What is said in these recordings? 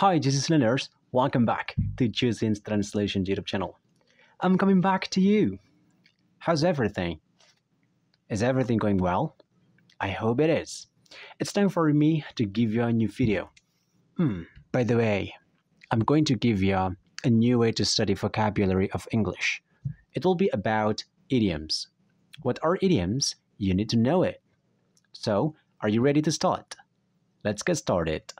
Hi, Jesus learners. Welcome back to Jesus' Translation YouTube channel. I'm coming back to you. How's everything? Is everything going well? I hope it is. It's time for me to give you a new video. Hmm, by the way, I'm going to give you a new way to study vocabulary of English. It will be about idioms. What are idioms? You need to know it. So, are you ready to start? Let's get started.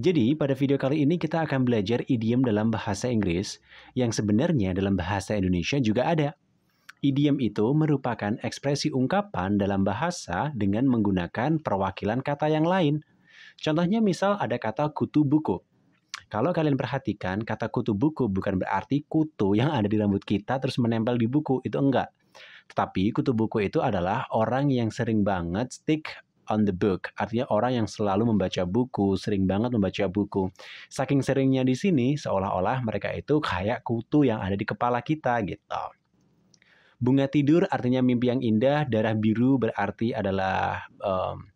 Jadi, pada video kali ini kita akan belajar idiom dalam bahasa Inggris yang sebenarnya dalam bahasa Indonesia juga ada. Idiom itu merupakan ekspresi ungkapan dalam bahasa dengan menggunakan perwakilan kata yang lain. Contohnya misal ada kata kutu buku. Kalau kalian perhatikan, kata kutu buku bukan berarti kutu yang ada di rambut kita terus menempel di buku, itu enggak. Tetapi kutu buku itu adalah orang yang sering banget stick on the book, artinya orang yang selalu membaca buku, sering banget membaca buku. Saking seringnya di sini, seolah-olah mereka itu kayak kutu yang ada di kepala kita gitu. Bunga tidur artinya mimpi yang indah, darah biru berarti adalah um,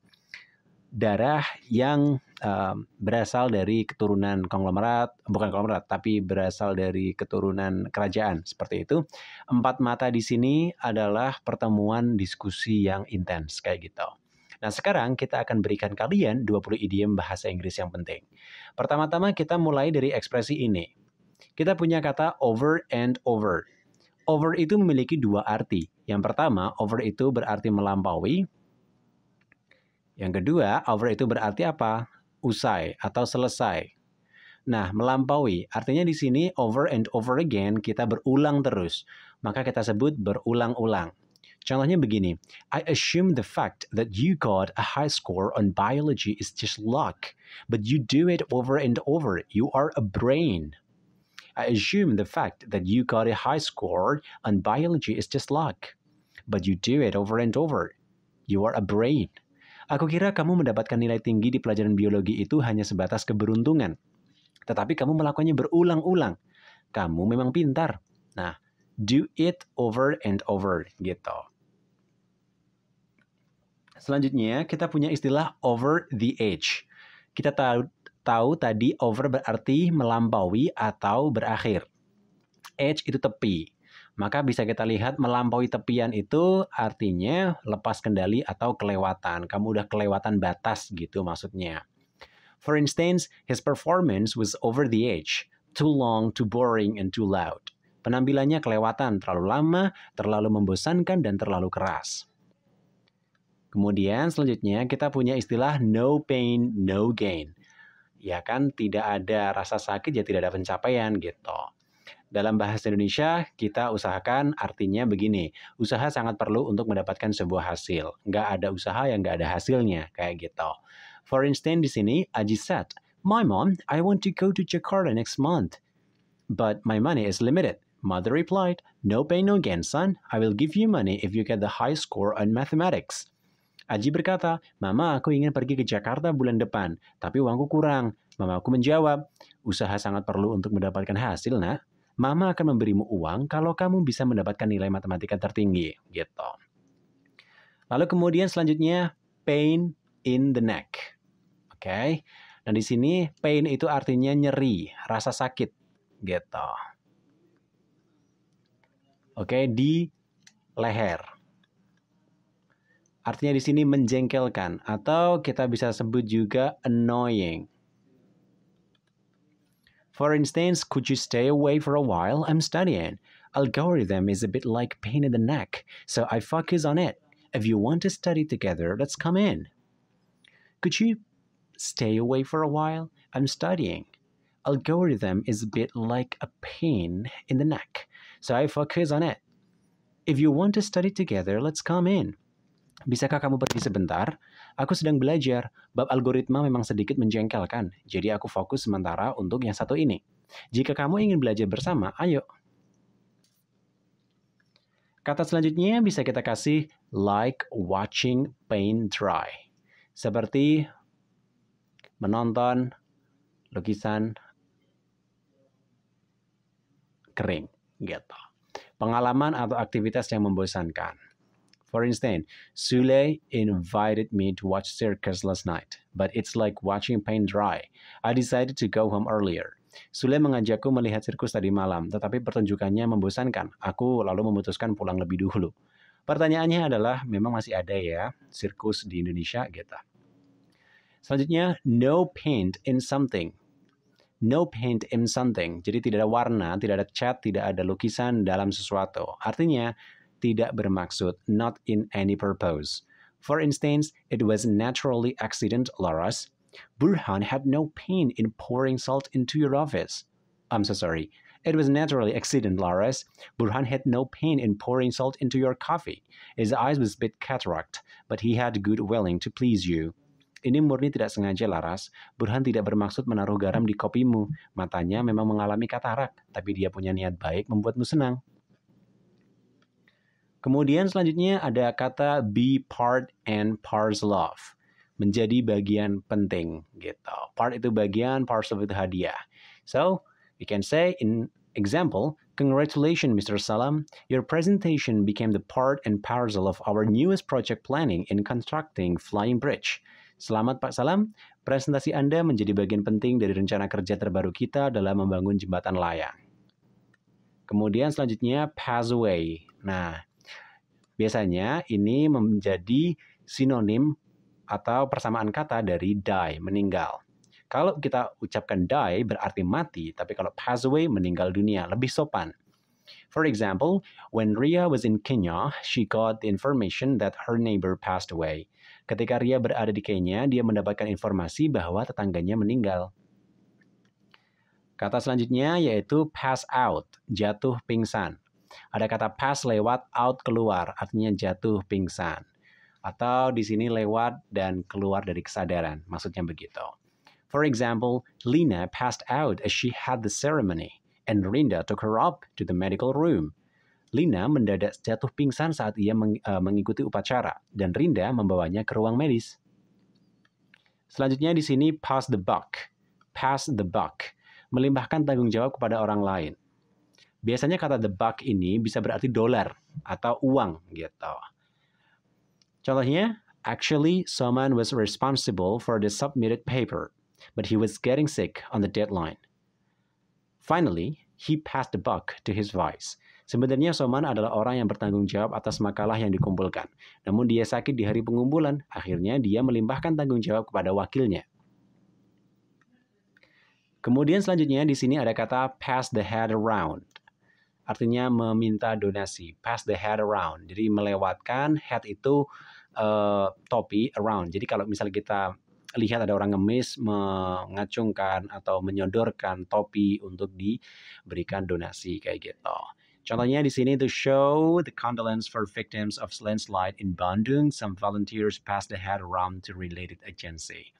darah yang um, berasal dari keturunan konglomerat, bukan konglomerat, tapi berasal dari keturunan kerajaan seperti itu. Empat mata di sini adalah pertemuan diskusi yang intens kayak gitu. Nah, sekarang kita akan berikan kalian 20 idiom bahasa Inggris yang penting. Pertama-tama kita mulai dari ekspresi ini. Kita punya kata over and over. Over itu memiliki dua arti. Yang pertama, over itu berarti melampaui. Yang kedua, over itu berarti apa? Usai atau selesai. Nah, melampaui artinya di sini over and over again kita berulang terus. Maka kita sebut berulang-ulang. Contohnya begini, I assume the fact that you got a high score on biology is just luck, but you do it over and over. You are a brain. I assume the fact that you got a high score on biology is just luck, but you do it over and over. You are a brain. Aku kira kamu mendapatkan nilai tinggi di pelajaran biologi itu hanya sebatas keberuntungan. Tetapi kamu melakukannya berulang-ulang. Kamu memang pintar. Nah, do it over and over gitu. Selanjutnya kita punya istilah over the edge. Kita tahu tahu tadi over berarti melampaui atau berakhir. Edge itu tepi. Maka bisa kita lihat melampaui tepian itu artinya lepas kendali atau kelewatan. Kamu udah kelewatan batas gitu maksudnya. For instance, his performance was over the edge, too long, too boring, and too loud. Penampilannya kelewatan, terlalu lama, terlalu membosankan, dan terlalu keras. Kemudian selanjutnya kita punya istilah no pain, no gain. Ya kan, tidak ada rasa sakit ya tidak ada pencapaian gitu. Dalam bahasa Indonesia, kita usahakan artinya begini. Usaha sangat perlu untuk mendapatkan sebuah hasil. Nggak ada usaha yang nggak ada hasilnya, kayak gitu. For instance, di sini, Aji said, My mom, I want to go to Jakarta next month. But my money is limited. Mother replied, No pain, no gain, son. I will give you money if you get the high score on mathematics. Aji berkata, Mama aku ingin pergi ke Jakarta bulan depan, tapi uangku kurang. Mama aku menjawab, usaha sangat perlu untuk mendapatkan hasil nak. Mama akan memberimu uang kalau kamu bisa mendapatkan nilai matematika tertinggi. Gitu. Lalu kemudian selanjutnya, pain in the neck. Oke. Okay? Nah di sini pain itu artinya nyeri, rasa sakit, gitu. Oke, di leher. Artinya di sini menjengkelkan atau kita bisa sebut juga annoying. For instance, could you stay away for a while? I'm studying. Algorithm is a bit like pain in the neck, so I focus on it. If you want to study together, let's come in. Could you stay away for a while? I'm studying. Algorithm is a bit like a pain in the neck, so I focus on it. If you want to study together, let's come in. Bisakah kamu pergi sebentar? Aku sedang belajar. Bab algoritma memang sedikit menjengkelkan, jadi aku fokus sementara untuk yang satu ini. Jika kamu ingin belajar bersama, ayo. Kata selanjutnya bisa kita kasih like watching paint dry. Seperti menonton lukisan kering gitu. Pengalaman atau aktivitas yang membosankan. For instance, Sule invited me to watch circus last night, but it's like watching paint dry. I decided to go home earlier. Sule mengajakku melihat sirkus tadi malam, tetapi pertunjukannya membosankan. Aku lalu memutuskan pulang lebih dulu. Pertanyaannya adalah, memang masih ada ya sirkus di Indonesia? Gitu. Selanjutnya, no paint in something no paint in something. Jadi tidak ada warna, tidak ada cat, tidak ada lukisan dalam sesuatu. Artinya, tidak bermaksud, not in any purpose. For instance, it was naturally accident, Laras. Burhan had no pain in pouring salt into your office. I'm so sorry. It was naturally accident, Laras. Burhan had no pain in pouring salt into your coffee. His eyes was a bit cataract, but he had good willing to please you. Ini murni tidak sengaja, Laras. Burhan tidak bermaksud menaruh garam di kopimu. Matanya memang mengalami katarak, tapi dia punya niat baik membuatmu senang. Kemudian selanjutnya ada kata be part and parcel of. Menjadi bagian penting gitu. Part itu bagian, parcel itu hadiah. So, we can say in example, congratulations Mr. Salam, your presentation became the part and parcel of our newest project planning in constructing Flying Bridge. Selamat Pak Salam, presentasi Anda menjadi bagian penting dari rencana kerja terbaru kita dalam membangun jembatan layang. Kemudian selanjutnya pass away. Nah, Biasanya ini menjadi sinonim atau persamaan kata dari die, meninggal. Kalau kita ucapkan die berarti mati, tapi kalau pass away meninggal dunia, lebih sopan. For example, when Ria was in Kenya, she got the information that her neighbor passed away. Ketika Ria berada di Kenya, dia mendapatkan informasi bahwa tetangganya meninggal. Kata selanjutnya yaitu pass out, jatuh pingsan. Ada kata pass lewat, out keluar, artinya jatuh pingsan. Atau di sini lewat dan keluar dari kesadaran, maksudnya begitu. For example, Lina passed out as she had the ceremony, and Rinda took her up to the medical room. Lina mendadak jatuh pingsan saat ia meng, uh, mengikuti upacara, dan Rinda membawanya ke ruang medis. Selanjutnya di sini pass the buck. Pass the buck. Melimpahkan tanggung jawab kepada orang lain. Biasanya kata the buck ini bisa berarti dolar atau uang gitu. Contohnya, actually Soman was responsible for the submitted paper, but he was getting sick on the deadline. Finally, he passed the buck to his vice. Sebenarnya Soman adalah orang yang bertanggung jawab atas makalah yang dikumpulkan. Namun dia sakit di hari pengumpulan, akhirnya dia melimpahkan tanggung jawab kepada wakilnya. Kemudian selanjutnya di sini ada kata pass the head around artinya meminta donasi, pass the hat around. Jadi melewatkan hat itu uh, topi around. Jadi kalau misalnya kita lihat ada orang ngemis mengacungkan atau menyodorkan topi untuk diberikan donasi kayak gitu. Contohnya di sini to show the condolence for victims of landslide in Bandung, some volunteers pass the hat around to related agency.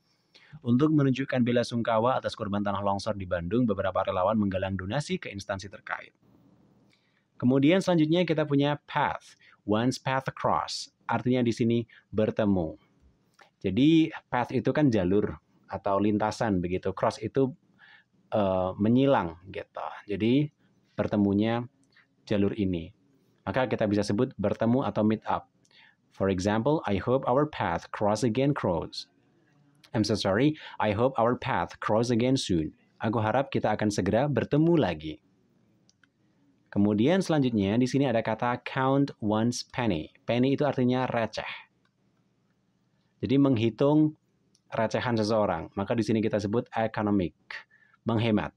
Untuk menunjukkan bela sungkawa atas korban tanah longsor di Bandung, beberapa relawan menggalang donasi ke instansi terkait. Kemudian selanjutnya kita punya path, one's path across. Artinya di sini bertemu. Jadi path itu kan jalur atau lintasan begitu. Cross itu uh, menyilang gitu. Jadi bertemunya jalur ini. Maka kita bisa sebut bertemu atau meet up. For example, I hope our path cross again cross. I'm so sorry, I hope our path cross again soon. Aku harap kita akan segera bertemu lagi. Kemudian selanjutnya di sini ada kata count one's penny. Penny itu artinya receh. Jadi menghitung recehan seseorang. Maka di sini kita sebut economic, menghemat.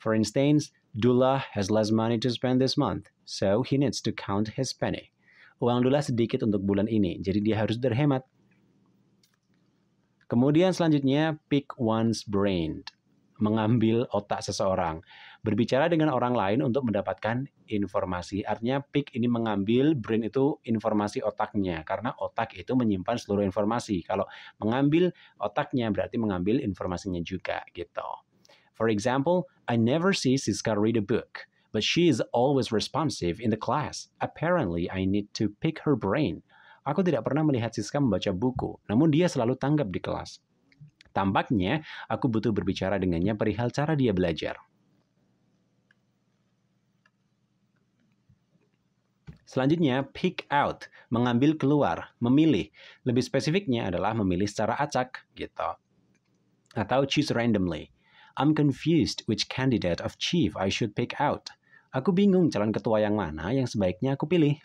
For instance, Dula has less money to spend this month, so he needs to count his penny. Uang Dula sedikit untuk bulan ini, jadi dia harus berhemat. Kemudian selanjutnya pick one's brain, mengambil otak seseorang berbicara dengan orang lain untuk mendapatkan informasi. Artinya pick ini mengambil, brain itu informasi otaknya karena otak itu menyimpan seluruh informasi. Kalau mengambil otaknya berarti mengambil informasinya juga gitu. For example, I never see Siska read a book, but she is always responsive in the class. Apparently, I need to pick her brain. Aku tidak pernah melihat Siska membaca buku, namun dia selalu tanggap di kelas. Tampaknya, aku butuh berbicara dengannya perihal cara dia belajar. Selanjutnya, pick out, mengambil keluar, memilih. Lebih spesifiknya adalah memilih secara acak, gitu. Atau choose randomly. I'm confused which candidate of chief I should pick out. Aku bingung calon ketua yang mana yang sebaiknya aku pilih.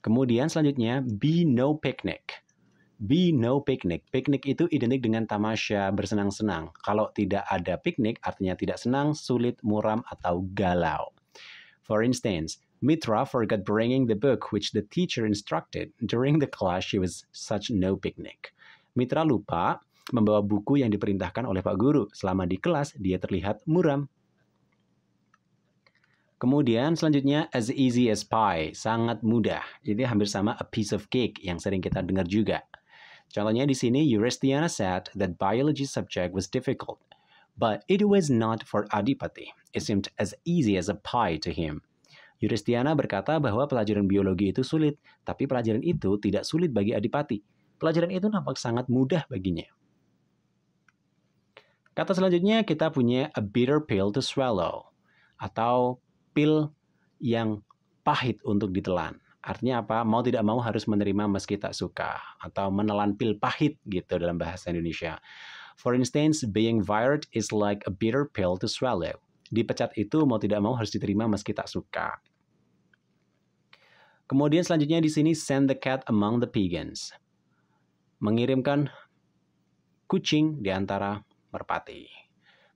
Kemudian selanjutnya, be no picnic. Be no picnic. Picnic itu identik dengan tamasya bersenang-senang. Kalau tidak ada piknik, artinya tidak senang, sulit, muram, atau galau. For instance, Mitra forgot bringing the book which the teacher instructed. During the class, she was such no picnic. Mitra lupa membawa buku yang diperintahkan oleh Pak Guru. Selama di kelas, dia terlihat muram. Kemudian selanjutnya as easy as pie, sangat mudah. Jadi hampir sama a piece of cake yang sering kita dengar juga. Contohnya di sini Eurystheana said that biology subject was difficult. But it was not for Adipati. It seemed as easy as a pie to him. Yudhistiana berkata bahwa pelajaran biologi itu sulit, tapi pelajaran itu tidak sulit bagi Adipati. Pelajaran itu nampak sangat mudah baginya. Kata selanjutnya kita punya a bitter pill to swallow atau pil yang pahit untuk ditelan. Artinya apa? Mau tidak mau harus menerima meski tak suka atau menelan pil pahit gitu dalam bahasa Indonesia. For instance, being fired is like a bitter pill to swallow. Dipecat itu mau tidak mau harus diterima meski tak suka. Kemudian selanjutnya di sini send the cat among the pigeons. Mengirimkan kucing di antara merpati.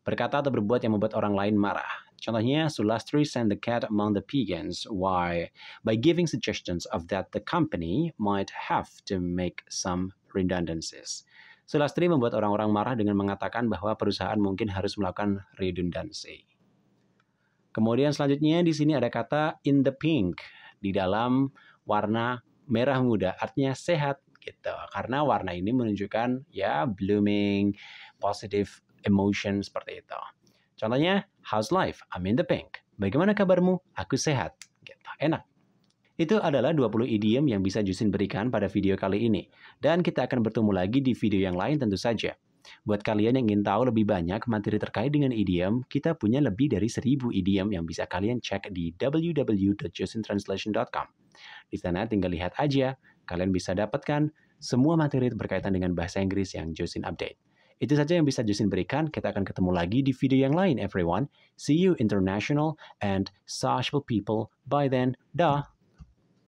Berkata atau berbuat yang membuat orang lain marah. Contohnya, Sulastri sent the cat among the pigeons. Why? By giving suggestions of that the company might have to make some redundancies. Sulastri membuat orang-orang marah dengan mengatakan bahwa perusahaan mungkin harus melakukan redundancy. Kemudian selanjutnya di sini ada kata in the pink di dalam warna merah muda, artinya sehat gitu. Karena warna ini menunjukkan ya blooming, positive emotion seperti itu. Contohnya, how's life? I'm in the pink. Bagaimana kabarmu? Aku sehat. Gitu. Enak. Itu adalah 20 idiom yang bisa Justin berikan pada video kali ini. Dan kita akan bertemu lagi di video yang lain tentu saja. Buat kalian yang ingin tahu lebih banyak materi terkait dengan idiom, kita punya lebih dari 1000 idiom yang bisa kalian cek di www.justintranslation.com. Di sana tinggal lihat aja, kalian bisa dapatkan semua materi berkaitan dengan bahasa Inggris yang Justin update. Itu saja yang bisa Justin berikan. Kita akan ketemu lagi di video yang lain, everyone. See you international and sociable people. Bye then. Dah.